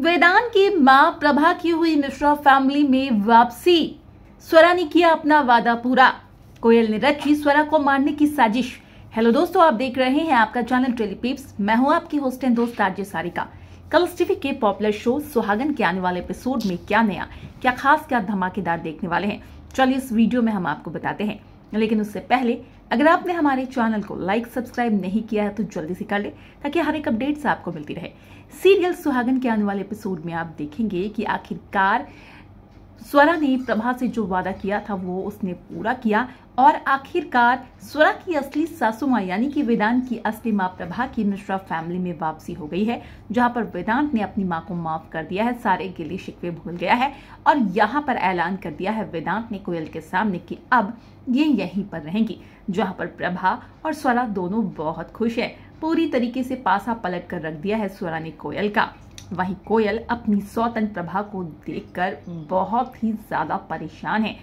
वेदान की मां प्रभा की हुई मिश्रा फैमिली में वापसी स्वरा ने किया अपना वादा पूरा कोयल ने रची स्वरा को मारने की साजिश हेलो दोस्तों आप देख रहे हैं आपका चैनल पीप्स मैं हूं आपकी होस्ट एंड दोस्त आरजे सारिका कल टीवी के पॉपुलर शो सुहागन के आने वाले एपिसोड में क्या नया क्या खास क्या धमाकेदार देखने वाले हैं चलिए इस वीडियो में हम आपको बताते हैं लेकिन उससे पहले अगर आपने हमारे चैनल को लाइक सब्सक्राइब नहीं किया है तो जल्दी से कर ले ताकि हर एक अपडेट्स आपको मिलती रहे सीरियल सुहागन के आने वाले एपिसोड में आप देखेंगे कि आखिरकार स्वरा ने प्रभा से जो वादा किया था वो उसने पूरा किया और आखिरकार स्वरा की असली सासू माँ यानी कि वेदांत की असली माँ प्रभा की मिश्रा फैमिली में वापसी हो गई है जहाँ पर वेदांत ने अपनी माँ को माफ कर दिया है सारे गिले शिकवे भूल गया है और यहाँ पर ऐलान कर दिया है वेदांत ने कोयल के सामने कि अब ये यहीं पर रहेंगी जहाँ पर प्रभा और स्वरा दोनों बहुत खुश है पूरी तरीके से पासा पलट कर रख दिया है स्वरा ने कोयल का वहीं कोयल अपनी सौतन प्रभा को देखकर बहुत ही ज़्यादा परेशान है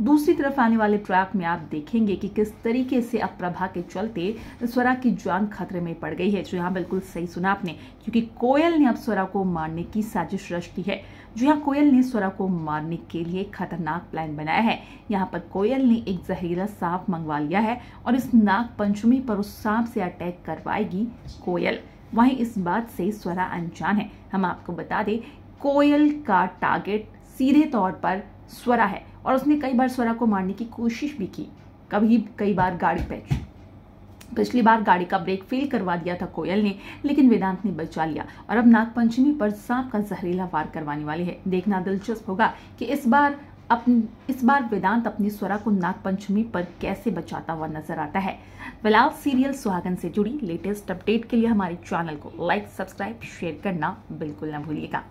दूसरी तरफ आने वाले ट्रैक में आप देखेंगे कि किस तरीके से अब प्रभा के चलते स्वरा की जान खतरे में पड़ गई है जो यहाँ बिल्कुल सही सुना आपने क्योंकि कोयल ने अब स्वरा को मारने की साजिश रच की है जो यहाँ कोयल ने स्वरा को मारने के लिए खतरनाक प्लान बनाया है यहाँ पर कोयल ने एक जहरीला सांप मंगवा लिया है और इस नाग पंचमी पर उस सांप से अटैक करवाएगी कोयल वहीं इस बात से स्वरा अनजान है हम आपको बता दें कोयल का टारगेट सीधे तौर पर स्वरा है और उसने कई बार स्वरा को मारने की कोशिश भी की कभी कई बार गाड़ी पैच पिछली बार गाड़ी का ब्रेक फेल करवा दिया था कोयल ने लेकिन वेदांत ने बचा लिया और अब नागपंचमी पर सांप का जहरीला वार करवाने वाले हैं देखना दिलचस्प होगा कि इस बार अपन इस बार वेदांत अपनी स्वरा को नागपंचमी पर कैसे बचाता हुआ नजर आता है बिलाव सीरियल सुहागन से जुड़ी लेटेस्ट अपडेट के लिए हमारे चैनल को लाइक सब्सक्राइब शेयर करना बिल्कुल ना भूलिएगा